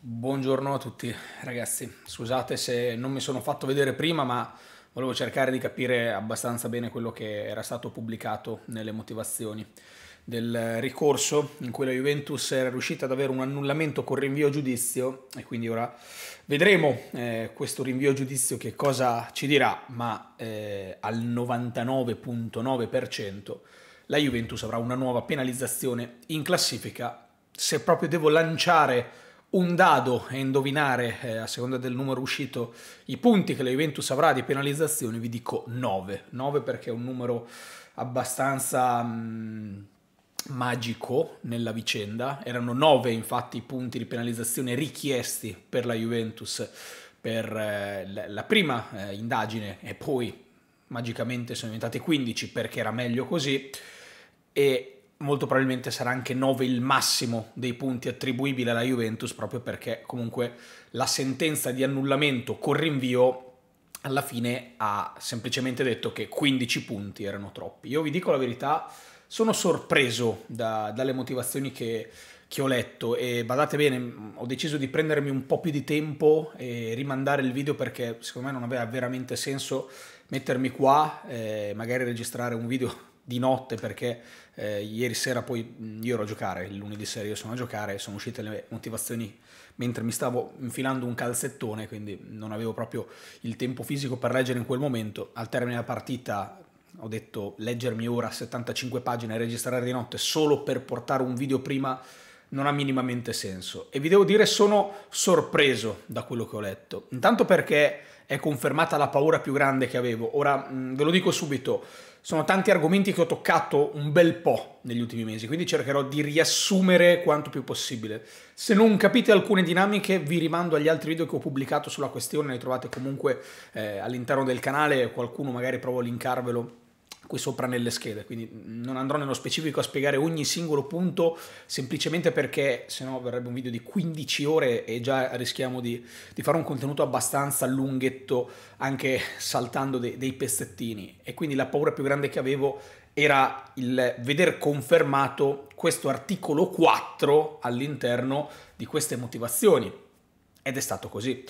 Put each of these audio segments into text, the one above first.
Buongiorno a tutti ragazzi, scusate se non mi sono fatto vedere prima ma volevo cercare di capire abbastanza bene quello che era stato pubblicato nelle motivazioni del ricorso in cui la Juventus era riuscita ad avere un annullamento con rinvio a giudizio e quindi ora vedremo eh, questo rinvio a giudizio che cosa ci dirà ma eh, al 99.9% la Juventus avrà una nuova penalizzazione in classifica se proprio devo lanciare un dado e indovinare, eh, a seconda del numero uscito, i punti che la Juventus avrà di penalizzazione, vi dico 9. 9 perché è un numero abbastanza mh, mm, magico nella vicenda. Erano 9 infatti i punti di penalizzazione richiesti per la Juventus per eh, la prima eh, indagine e poi magicamente sono diventati 15 perché era meglio così. E molto probabilmente sarà anche 9 il massimo dei punti attribuibili alla Juventus, proprio perché comunque la sentenza di annullamento con rinvio alla fine ha semplicemente detto che 15 punti erano troppi. Io vi dico la verità, sono sorpreso da, dalle motivazioni che, che ho letto e badate bene, ho deciso di prendermi un po' più di tempo e rimandare il video perché secondo me non aveva veramente senso mettermi qua, eh, magari registrare un video di notte perché eh, ieri sera poi mm, io ero a giocare, il lunedì sera io sono a giocare sono uscite le motivazioni mentre mi stavo infilando un calzettone, quindi non avevo proprio il tempo fisico per leggere in quel momento. Al termine della partita ho detto leggermi ora 75 pagine e registrare di notte solo per portare un video prima non ha minimamente senso e vi devo dire sono sorpreso da quello che ho letto. Intanto perché è confermata la paura più grande che avevo. Ora, mm, ve lo dico subito, sono tanti argomenti che ho toccato un bel po' negli ultimi mesi, quindi cercherò di riassumere quanto più possibile. Se non capite alcune dinamiche vi rimando agli altri video che ho pubblicato sulla questione, le trovate comunque eh, all'interno del canale, qualcuno magari provo a linkarvelo qui sopra nelle schede, quindi non andrò nello specifico a spiegare ogni singolo punto, semplicemente perché se no verrebbe un video di 15 ore e già rischiamo di, di fare un contenuto abbastanza lunghetto, anche saltando de, dei pezzettini. E quindi la paura più grande che avevo era il veder confermato questo articolo 4 all'interno di queste motivazioni. Ed è stato così.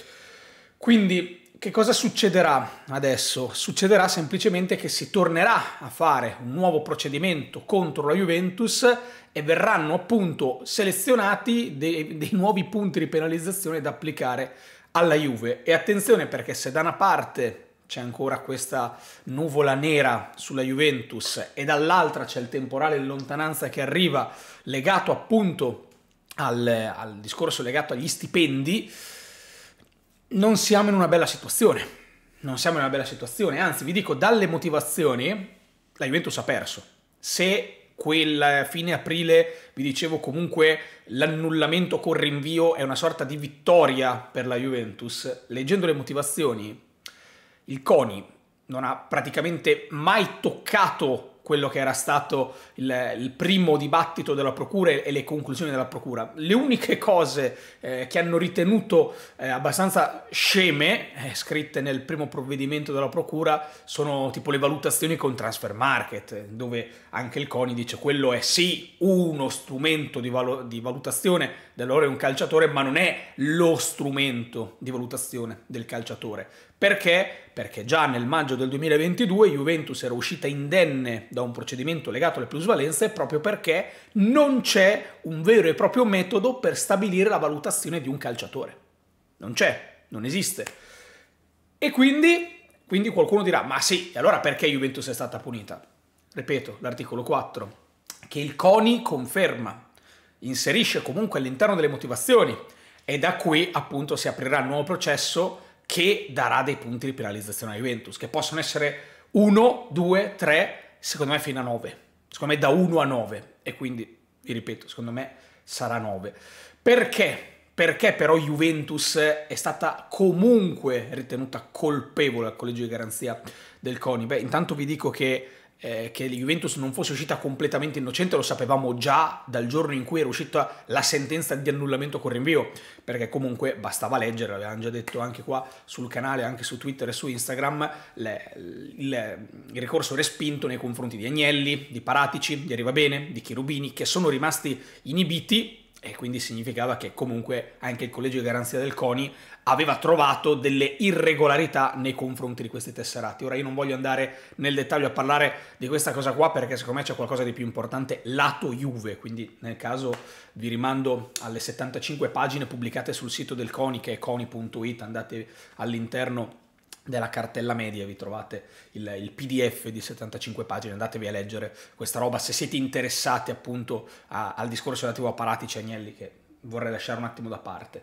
Quindi che cosa succederà adesso? Succederà semplicemente che si tornerà a fare un nuovo procedimento contro la Juventus e verranno appunto selezionati dei, dei nuovi punti di penalizzazione da applicare alla Juve. E attenzione perché se da una parte c'è ancora questa nuvola nera sulla Juventus e dall'altra c'è il temporale in lontananza che arriva legato appunto al, al discorso legato agli stipendi, non siamo in una bella situazione, non siamo in una bella situazione, anzi vi dico dalle motivazioni la Juventus ha perso. Se quel fine aprile vi dicevo comunque l'annullamento con rinvio è una sorta di vittoria per la Juventus, leggendo le motivazioni il CONI non ha praticamente mai toccato quello che era stato il, il, primo dibattito della Procura e le conclusioni della Procura. Le uniche cose eh, che hanno ritenuto eh, abbastanza sceme, eh, scritte nel primo provvedimento della Procura, sono tipo le valutazioni con transfer market, dove anche il CONI dice quello è sì uno strumento di, valu di valutazione del valore di un calciatore, ma non è lo strumento di valutazione del calciatore perché? Perché già nel maggio del 2022 Juventus era uscita indenne da un procedimento legato alle plusvalenze proprio perché non c'è un vero e proprio metodo per stabilire la valutazione di un calciatore. Non c'è, non esiste. E quindi, quindi qualcuno dirà, ma sì, e allora perché Juventus è stata punita? Ripeto, l'articolo 4, che il CONI conferma, inserisce comunque all'interno delle motivazioni e da qui appunto si aprirà un nuovo processo che darà dei punti di penalizzazione a Juventus, che possono essere 1, 2, 3, secondo me fino a 9. Secondo me da 1 a 9 e quindi, vi ripeto, secondo me sarà 9. Perché? Perché però Juventus è stata comunque ritenuta colpevole al collegio di garanzia del CONI? Beh, intanto vi dico che eh, che la Juventus non fosse uscita completamente innocente lo sapevamo già dal giorno in cui era uscita la sentenza di annullamento con rinvio, perché comunque bastava leggere, l'avevamo già detto anche qua sul canale, anche su Twitter e su Instagram, le, le, il ricorso respinto nei confronti di Agnelli, di Paratici, di Arrivabene, di Cherubini, che sono rimasti inibiti e quindi significava che comunque anche il collegio di garanzia del CONI aveva trovato delle irregolarità nei confronti di questi tesserati. Ora io non voglio andare nel dettaglio a parlare di questa cosa qua perché secondo me c'è qualcosa di più importante lato Juve, quindi nel caso vi rimando alle 75 pagine pubblicate sul sito del CONI che è coni.it, andate all'interno della cartella media vi trovate il, il, pdf di 75 pagine andatevi a leggere questa roba se siete interessati appunto a, al discorso relativo a Paratici e Agnelli che vorrei lasciare un attimo da parte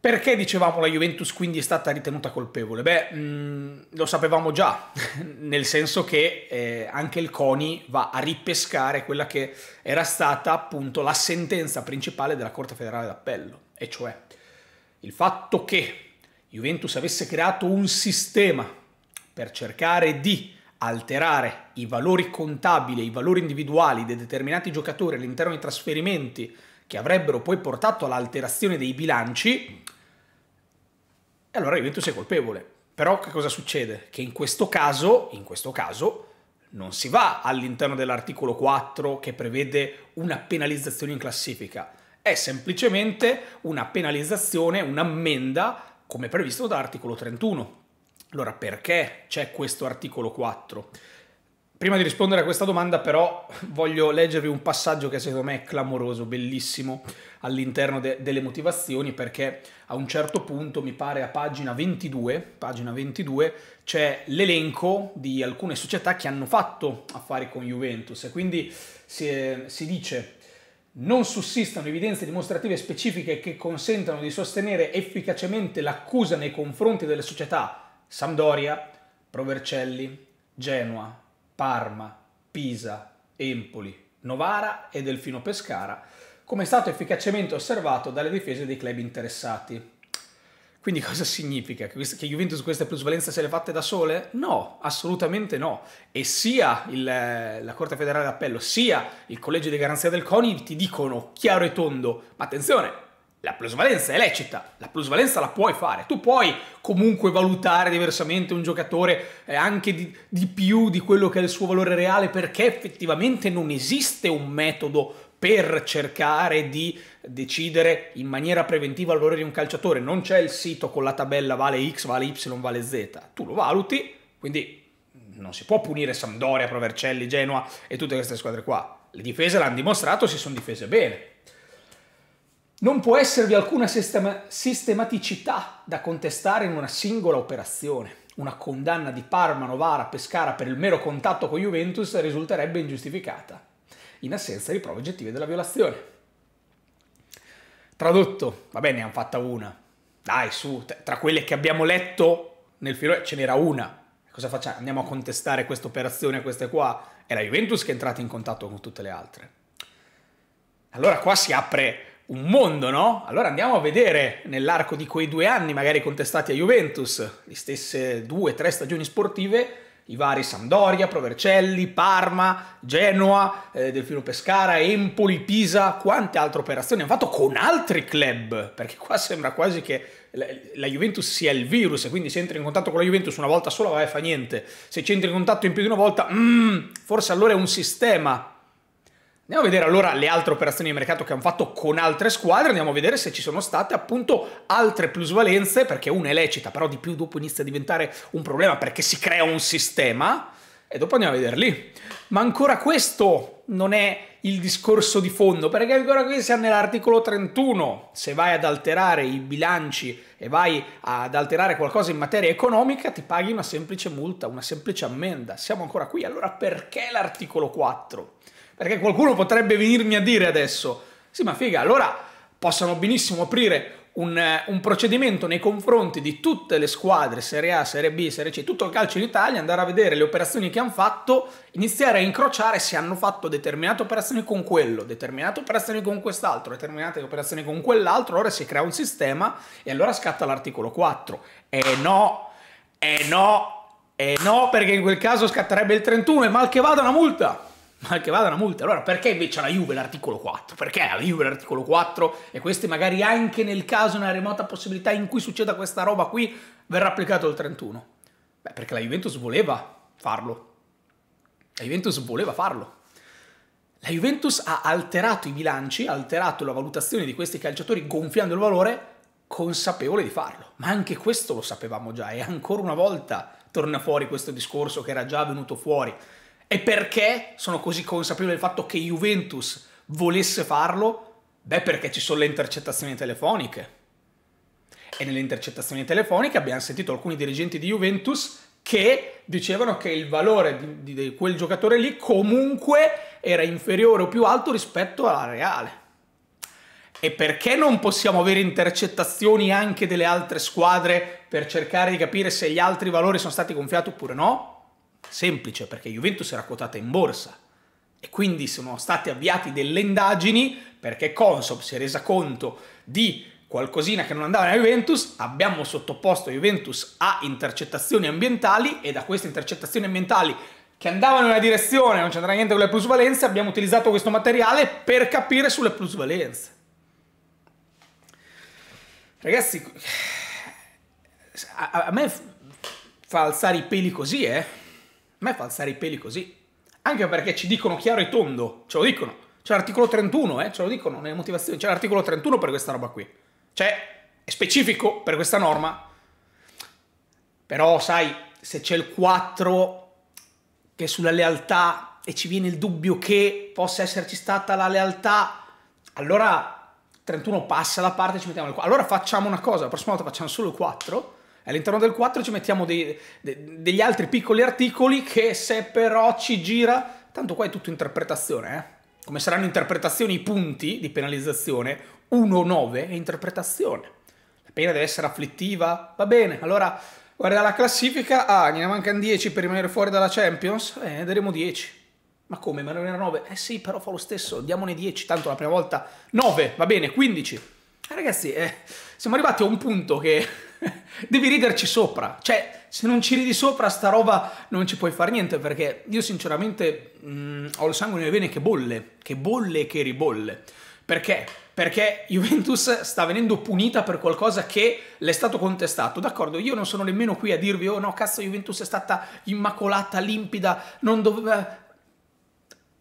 perché dicevamo la Juventus quindi è stata ritenuta colpevole? Beh, mh, mm, lo sapevamo già, nel senso che eh, anche il CONI va a ripescare quella che era stata appunto la sentenza principale della Corte federale d'appello, e cioè il fatto che Juventus avesse creato un sistema per cercare di alterare i valori contabili, i valori individuali dei determinati giocatori all'interno dei trasferimenti che avrebbero poi portato all'alterazione dei bilanci, allora Juventus è colpevole. Però che cosa succede? Che in questo caso, in questo caso, non si va all'interno dell'articolo 4 che prevede una penalizzazione in classifica, è semplicemente una penalizzazione, un'ammenda come previsto dall'articolo 31. Allora perché c'è questo articolo 4? Prima di rispondere a questa domanda però voglio leggervi un passaggio che secondo me è clamoroso, bellissimo all'interno de- delle motivazioni perché a un certo punto, mi pare a pagina 22, pagina 22 c'è l'elenco di alcune società che hanno fatto affari con Juventus e quindi si, si dice non sussistano evidenze dimostrative specifiche che consentano di sostenere efficacemente l'accusa nei confronti delle società Sampdoria, Provercelli, Genoa, Parma, Pisa, Empoli, Novara e Delfino Pescara, come è stato efficacemente osservato dalle difese dei club interessati. Quindi cosa significa? Che, Juventus queste plusvalenze se le fatte da sole? No, assolutamente no. E sia il, la Corte federale d'appello sia il Collegio di Garanzia del CONI ti dicono chiaro e tondo, ma attenzione, la plusvalenza è lecita, la plusvalenza la puoi fare, tu puoi comunque valutare diversamente un giocatore eh, anche di, di più di quello che è il suo valore reale perché effettivamente non esiste un metodo per cercare di decidere in maniera preventiva il valore di un calciatore. Non c'è il sito con la tabella vale X, vale Y, vale Z. Tu lo valuti, quindi non si può punire Sampdoria, Provercelli, Genoa e tutte queste squadre qua. Le difese l'hanno dimostrato, si sono difese bene. Non può esservi alcuna sistema sistematicità da contestare in una singola operazione. Una condanna di Parma, Novara, Pescara per il mero contatto con Juventus risulterebbe ingiustificata in assenza di prove oggettive della violazione. Tradotto, va bene, ne hanno fatta una. Dai, su, tra quelle che abbiamo letto nel filone eh, ce n'era una. Cosa facciamo? Andiamo a contestare questa operazione a queste qua? È la Juventus che è entrata in contatto con tutte le altre. Allora qua si apre un mondo, no? Allora andiamo a vedere nell'arco di quei due anni, magari contestati a Juventus, le stesse due, tre stagioni sportive, i vari Sampdoria, Provercelli, Parma, Genoa, eh, Delfino Pescara, Empoli, Pisa, quante altre operazioni hanno fatto con altri club, perché qua sembra quasi che la Juventus sia il virus e quindi se entri in contatto con la Juventus una volta sola vai fa niente, se ci entri in contatto in più di una volta, mm, forse allora è un sistema Andiamo a vedere allora le altre operazioni di mercato che hanno fatto con altre squadre, andiamo a vedere se ci sono state appunto altre plusvalenze, perché una è lecita, però di più dopo inizia a diventare un problema perché si crea un sistema, e dopo andiamo a vederli. Ma ancora questo non è il discorso di fondo, perché ancora qui siamo nell'articolo 31, se vai ad alterare i bilanci e vai ad alterare qualcosa in materia economica ti paghi una semplice multa, una semplice ammenda, siamo ancora qui, allora perché l'articolo 4? Perché qualcuno potrebbe venirmi a dire adesso, sì ma figa, allora possono benissimo aprire un, eh, un, procedimento nei confronti di tutte le squadre, Serie A, Serie B, Serie C, tutto il calcio in Italia, andare a vedere le operazioni che hanno fatto, iniziare a incrociare se hanno fatto determinate operazioni con quello, determinate operazioni con quest'altro, determinate operazioni con quell'altro, ora si crea un sistema e allora scatta l'articolo 4. E no, e no, e no, perché in quel caso scatterebbe il 31 e mal che vada una multa ma che vada una multa. Allora perché invece alla Juve l'articolo 4? Perché alla Juve l'articolo 4 e queste magari anche nel caso, nella remota possibilità in cui succeda questa roba qui, verrà applicato il 31? Beh, perché la Juventus voleva farlo. La Juventus voleva farlo. La Juventus ha alterato i bilanci, ha alterato la valutazione di questi calciatori gonfiando il valore consapevole di farlo. Ma anche questo lo sapevamo già e ancora una volta torna fuori questo discorso che era già venuto fuori e perché sono così consapevole del fatto che Juventus volesse farlo? Beh, perché ci sono le intercettazioni telefoniche. E nelle intercettazioni telefoniche abbiamo sentito alcuni dirigenti di Juventus che dicevano che il valore di, di, di quel giocatore lì comunque era inferiore o più alto rispetto alla Reale. E perché non possiamo avere intercettazioni anche delle altre squadre per cercare di capire se gli altri valori sono stati gonfiati oppure no? Semplice, perché Juventus era quotata in borsa e quindi sono state avviate delle indagini perché Consob si è resa conto di qualcosina che non andava nella Juventus, abbiamo sottoposto Juventus a intercettazioni ambientali e da queste intercettazioni ambientali che andavano in una direzione, non c'entra niente con le plusvalenze, abbiamo utilizzato questo materiale per capire sulle plusvalenze. Ragazzi, a, me fa alzare i peli così, eh? ma fa alzare i peli così. Anche perché ci dicono chiaro e tondo, ce lo dicono. C'è l'articolo 31, eh, ce lo dicono nelle motivazioni. C'è l'articolo 31 per questa roba qui. Cioè, è specifico per questa norma. Però, sai, se c'è il 4 che è sulla lealtà e ci viene il dubbio che possa esserci stata la lealtà, allora 31 passa la parte e ci mettiamo il 4. Allora facciamo una cosa, la prossima volta facciamo solo il 4 All'interno del 4 ci mettiamo dei, de, degli altri piccoli articoli che se però ci gira, tanto qua è tutto interpretazione, eh? come saranno interpretazioni i punti di penalizzazione, 1-9 è interpretazione. La pena deve essere afflittiva? Va bene, allora guarda la classifica, ah, ne mancano 10 per rimanere fuori dalla Champions, eh, ne daremo 10. Ma come, ma non era 9? Eh sì, però fa lo stesso, diamone 10, tanto la prima volta 9, va bene, 15. Eh, ragazzi, eh, siamo arrivati a un punto che devi riderci sopra. Cioè, se non ci ridi sopra, sta roba non ci puoi fare niente perché io sinceramente mh, mm, ho il sangue nelle vene che bolle, che bolle e che ribolle. Perché? Perché Juventus sta venendo punita per qualcosa che le è stato contestato. D'accordo, io non sono nemmeno qui a dirvi, oh no, cazzo, Juventus è stata immacolata, limpida, non doveva...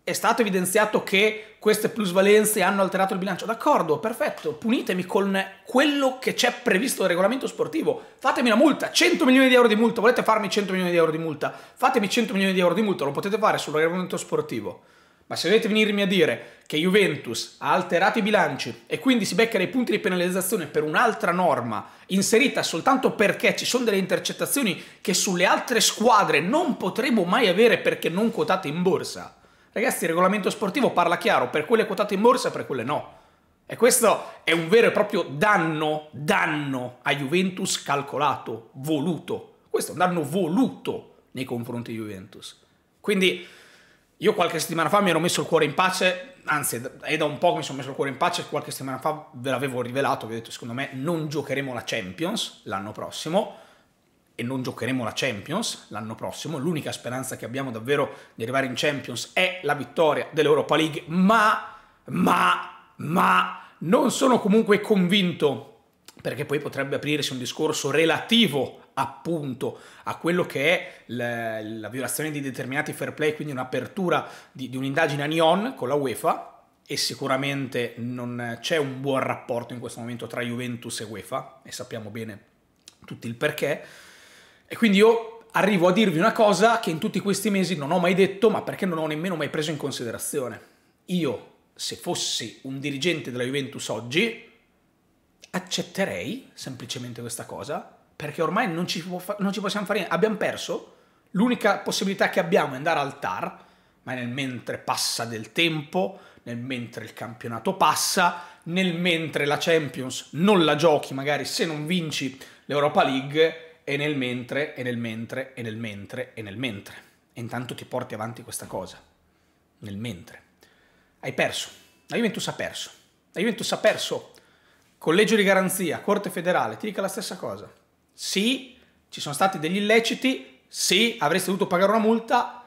È stato evidenziato che queste plusvalenze hanno alterato il bilancio. D'accordo, perfetto, punitemi con quello che c'è previsto dal regolamento sportivo. Fatemi una multa, 100 milioni di euro di multa, volete farmi 100 milioni di euro di multa? Fatemi 100 milioni di euro di multa, lo potete fare sul regolamento sportivo. Ma se dovete venirmi a dire che Juventus ha alterato i bilanci e quindi si becca dei punti di penalizzazione per un'altra norma inserita soltanto perché ci sono delle intercettazioni che sulle altre squadre non potremo mai avere perché non quotate in borsa, Ragazzi, il regolamento sportivo parla chiaro, per quelle quotate in borsa, per quelle no. E questo è un vero e proprio danno, danno a Juventus calcolato, voluto. Questo è un danno voluto nei confronti di Juventus. Quindi io qualche settimana fa mi ero messo il cuore in pace, anzi è da un po' che mi sono messo il cuore in pace, qualche settimana fa ve l'avevo rivelato, vi ho detto secondo me non giocheremo la Champions l'anno prossimo, e non giocheremo la Champions l'anno prossimo. L'unica speranza che abbiamo davvero di arrivare in Champions è la vittoria dell'Europa League, ma, ma, ma non sono comunque convinto perché poi potrebbe aprirsi un discorso relativo appunto a quello che è la, la violazione di determinati fair play, quindi un'apertura di, di un'indagine a Nion con la UEFA, e sicuramente non c'è un buon rapporto in questo momento tra Juventus e UEFA, e sappiamo bene tutti il perché. E quindi io arrivo a dirvi una cosa che in tutti questi mesi non ho mai detto, ma perché non ho nemmeno mai preso in considerazione. Io, se fossi un dirigente della Juventus oggi, accetterei semplicemente questa cosa, perché ormai non ci, non ci possiamo fare niente. Abbiamo perso, l'unica possibilità che abbiamo è andare al TAR, ma nel mentre passa del tempo, nel mentre il campionato passa, nel mentre la Champions non la giochi, magari se non vinci l'Europa League, e nel mentre, e nel mentre, e nel mentre, e nel mentre. E intanto ti porti avanti questa cosa, nel mentre. Hai perso, la Juventus ha perso, la Juventus ha perso, collegio di garanzia, Corte federale, ti dica la stessa cosa. Sì, ci sono stati degli illeciti, sì, avresti dovuto pagare una multa,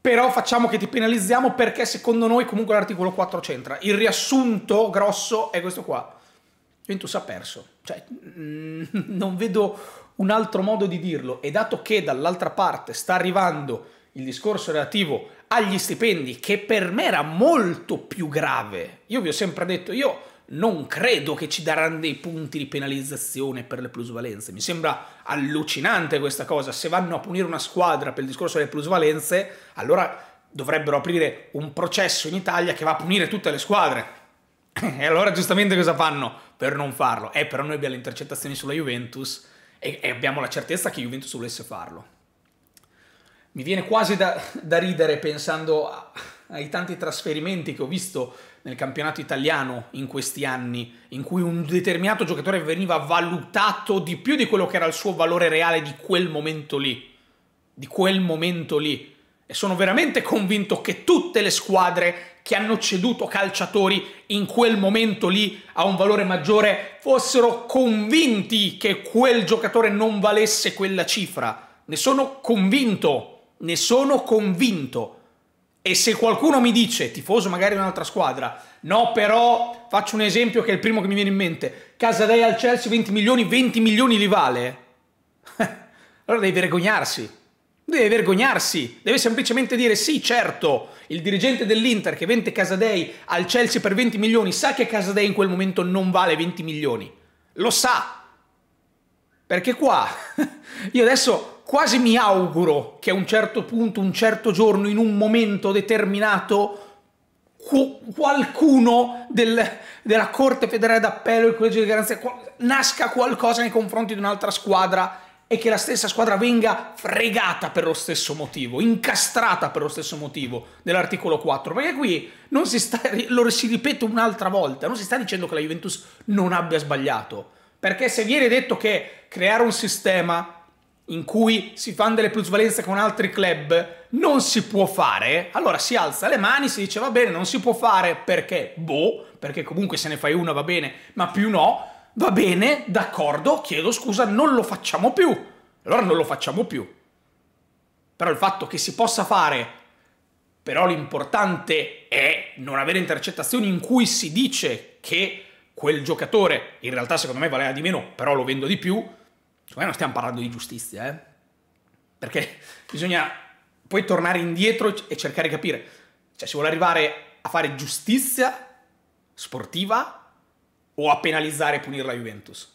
però facciamo che ti penalizziamo perché secondo noi comunque l'articolo 4 c'entra. Il riassunto grosso è questo qua. Juventus ha perso, cioè non vedo un altro modo di dirlo è dato che dall'altra parte sta arrivando il discorso relativo agli stipendi che per me era molto più grave, io vi ho sempre detto io non credo che ci daranno dei punti di penalizzazione per le plusvalenze, mi sembra allucinante questa cosa, se vanno a punire una squadra per il discorso delle plusvalenze allora dovrebbero aprire un processo in Italia che va a punire tutte le squadre. e allora giustamente cosa fanno per non farlo? Eh, però noi abbiamo le intercettazioni sulla Juventus e, e abbiamo la certezza che Juventus volesse farlo. Mi viene quasi da, da ridere pensando a, ai tanti trasferimenti che ho visto nel campionato italiano in questi anni, in cui un determinato giocatore veniva valutato di più di quello che era il suo valore reale di quel momento lì. Di quel momento lì. E sono veramente convinto che tutte le squadre che hanno ceduto calciatori in quel momento lì a un valore maggiore fossero convinti che quel giocatore non valesse quella cifra. Ne sono convinto, ne sono convinto. E se qualcuno mi dice, tifoso magari di un'altra squadra, no però, faccio un esempio che è il primo che mi viene in mente, Casadei al Chelsea 20 milioni, 20 milioni li vale? allora devi vergognarsi deve vergognarsi, deve semplicemente dire sì, certo, il dirigente dell'Inter che vende Casadei al Chelsea per 20 milioni sa che Casadei in quel momento non vale 20 milioni, lo sa, perché qua io adesso quasi mi auguro che a un certo punto, un certo giorno, in un momento determinato, qualcuno del, della Corte Federale d'Appello, il Collegio di Garanzia, nasca qualcosa nei confronti di un'altra squadra e che la stessa squadra venga fregata per lo stesso motivo, incastrata per lo stesso motivo dell'articolo 4, perché qui non si sta, lo si ripete un'altra volta, non si sta dicendo che la Juventus non abbia sbagliato, perché se viene detto che creare un sistema in cui si fanno delle plusvalenze con altri club non si può fare, allora si alza le mani, si dice va bene, non si può fare perché boh, perché comunque se ne fai una va bene, ma più no, Va bene, d'accordo, chiedo scusa, non lo facciamo più. Allora non lo facciamo più. Però il fatto che si possa fare, però l'importante è non avere intercettazioni in cui si dice che quel giocatore in realtà secondo me valeva di meno, però lo vendo di più, secondo me non stiamo parlando di giustizia, eh? Perché bisogna poi tornare indietro e cercare di capire. Cioè, si vuole arrivare a fare giustizia sportiva o a penalizzare e punire la Juventus.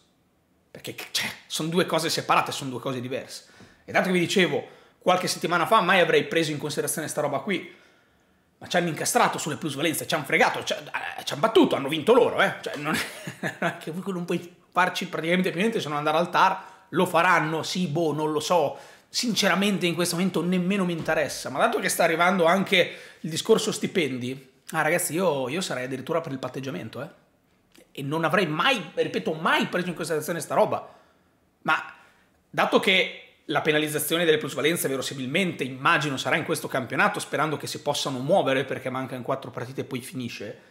Perché cioè, sono due cose separate, sono due cose diverse. E dato che vi dicevo qualche settimana fa, mai avrei preso in considerazione sta roba qui. Ma ci hanno incastrato sulle plusvalenze, ci hanno fregato, ci, eh, hanno battuto, hanno vinto loro. Eh? Cioè, non, è, non puoi farci praticamente più niente se non andare al TAR. Lo faranno, sì, boh, non lo so. Sinceramente in questo momento nemmeno mi interessa. Ma dato che sta arrivando anche il discorso stipendi, ah ragazzi, io, io sarei addirittura per il patteggiamento, eh e non avrei mai, ripeto, mai preso in considerazione sta roba. Ma dato che la penalizzazione delle plusvalenze verosimilmente, immagino, sarà in questo campionato, sperando che si possano muovere perché mancano quattro partite e poi finisce,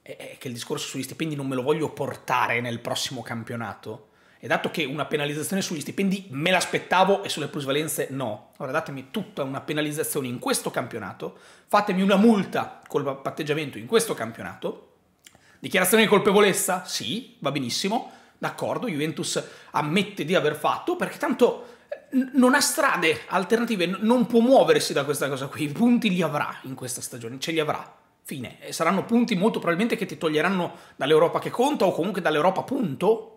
è che il discorso sugli stipendi non me lo voglio portare nel prossimo campionato. E dato che una penalizzazione sugli stipendi me l'aspettavo e sulle plusvalenze no, ora datemi tutta una penalizzazione in questo campionato, fatemi una multa col patteggiamento in questo campionato Dichiarazione di colpevolezza? Sì, va benissimo, d'accordo, Juventus ammette di aver fatto, perché tanto eh, non ha strade alternative, non può muoversi da questa cosa qui, i punti li avrà in questa stagione, ce li avrà, fine. E saranno punti molto probabilmente che ti toglieranno dall'Europa che conta o comunque dall'Europa punto,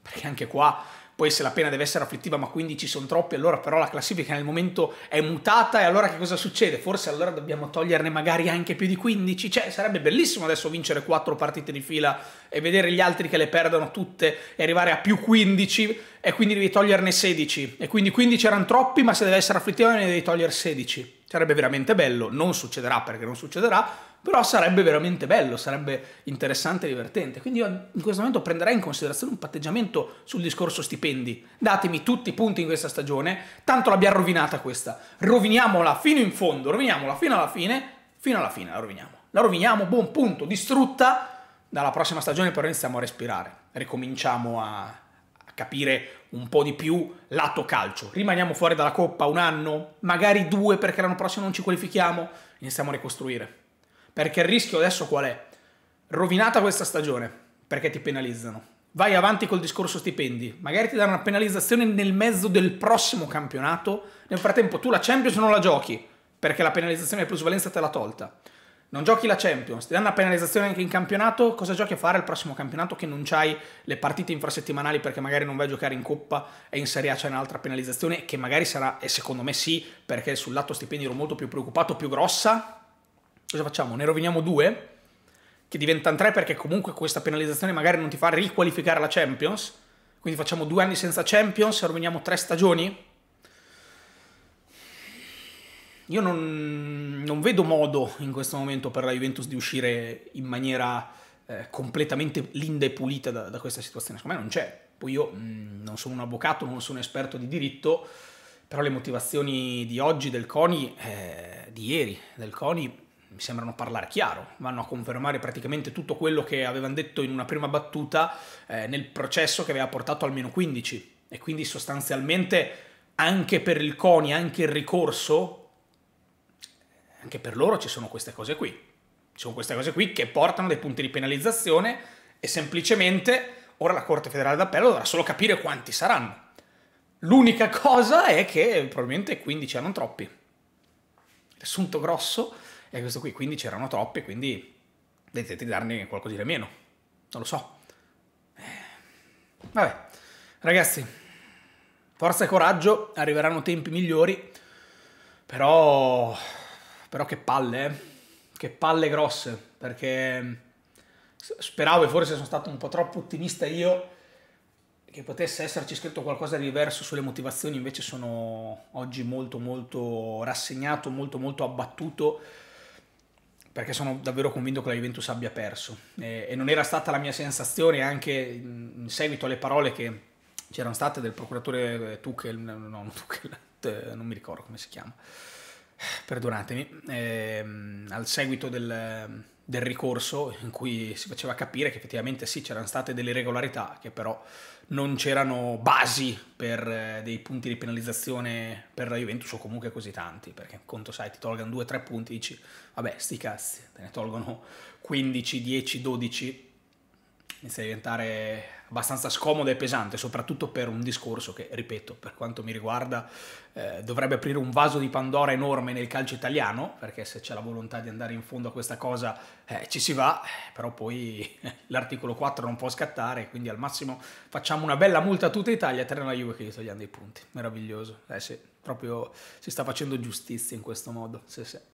perché anche qua poi se la pena deve essere afflittiva ma 15 sono troppi, allora però la classifica nel momento è mutata e allora che cosa succede? Forse allora dobbiamo toglierne magari anche più di 15, cioè sarebbe bellissimo adesso vincere 4 partite di fila e vedere gli altri che le perdono tutte e arrivare a più 15 e quindi devi toglierne 16 e quindi 15 erano troppi ma se deve essere afflittiva ne devi togliere 16, sarebbe veramente bello, non succederà perché non succederà, però sarebbe veramente bello, sarebbe interessante e divertente. Quindi io in questo momento prenderei in considerazione un patteggiamento sul discorso stipendi. Datemi tutti i punti in questa stagione, tanto l'abbiamo rovinata questa. Roviniamola fino in fondo, roviniamola fino alla fine, fino alla fine la roviniamo. La roviniamo, buon punto, distrutta. Dalla prossima stagione però iniziamo a respirare, ricominciamo a, a capire un po' di più lato calcio. Rimaniamo fuori dalla coppa un anno, magari due perché l'anno prossimo non ci qualifichiamo, iniziamo a ricostruire. Perché il rischio adesso qual è? Rovinata questa stagione, perché ti penalizzano. Vai avanti col discorso stipendi, magari ti danno una penalizzazione nel mezzo del prossimo campionato, nel frattempo tu la Champions non la giochi, perché la penalizzazione di plusvalenza te l'ha tolta. Non giochi la Champions, ti danno una penalizzazione anche in campionato, cosa giochi a fare il prossimo campionato che non c'hai le partite infrasettimanali perché magari non vai a giocare in Coppa e in Serie A c'è un'altra penalizzazione che magari sarà, e secondo me sì, perché sul lato stipendi ero molto più preoccupato, più grossa, Cosa facciamo? Ne roviniamo due, che diventano tre perché comunque questa penalizzazione magari non ti fa riqualificare la Champions. Quindi facciamo due anni senza Champions e roviniamo tre stagioni? Io non, non, vedo modo in questo momento per la Juventus di uscire in maniera eh, completamente linda e pulita da, da, questa situazione. Secondo me non c'è. Poi io mh, mm, non sono un avvocato, non sono un esperto di diritto, però le motivazioni di oggi del CONI, eh, di ieri, del CONI mi sembrano parlare chiaro, vanno a confermare praticamente tutto quello che avevano detto in una prima battuta eh, nel processo che aveva portato almeno 15 e quindi sostanzialmente anche per il CONI, anche il ricorso, anche per loro ci sono queste cose qui, ci sono queste cose qui che portano dei punti di penalizzazione e semplicemente ora la Corte federale d'appello dovrà solo capire quanti saranno. L'unica cosa è che probabilmente 15 erano troppi. Riassunto grosso, e questo qui, quindi c'erano troppi, quindi vedete di darne qualcosina meno, non lo so. Eh, vabbè, ragazzi, forza e coraggio, arriveranno tempi migliori, però, però che palle, eh? che palle grosse, perché speravo e forse sono stato un po' troppo ottimista io che potesse esserci scritto qualcosa di diverso sulle motivazioni, invece sono oggi molto molto rassegnato, molto molto abbattuto perché sono davvero convinto che la Juventus abbia perso e, e non era stata la mia sensazione anche in, in seguito alle parole che c'erano state del procuratore eh, Tuchel, no, non Tuchel, eh, non mi ricordo come si chiama, perdonatemi, ehm, al seguito del del ricorso in cui si faceva capire che effettivamente sì c'erano state delle regolarità, che però non c'erano basi per eh, dei punti di penalizzazione per la Juventus o comunque così tanti, perché conto sai ti tolgono 2-3 punti dici vabbè sti cazzi, te ne tolgono 15, 10, 12, inizia a diventare abbastanza scomodo e pesante, soprattutto per un discorso che, ripeto, per quanto mi riguarda, eh, dovrebbe aprire un vaso di Pandora enorme nel calcio italiano, perché se c'è la volontà di andare in fondo a questa cosa eh, ci si va, però poi eh, l'articolo 4 non può scattare, quindi al massimo facciamo una bella multa a tutta Italia, tranne la Juve che gli togliamo dei punti. Meraviglioso, eh sì, proprio si sta facendo giustizia in questo modo, sì sì.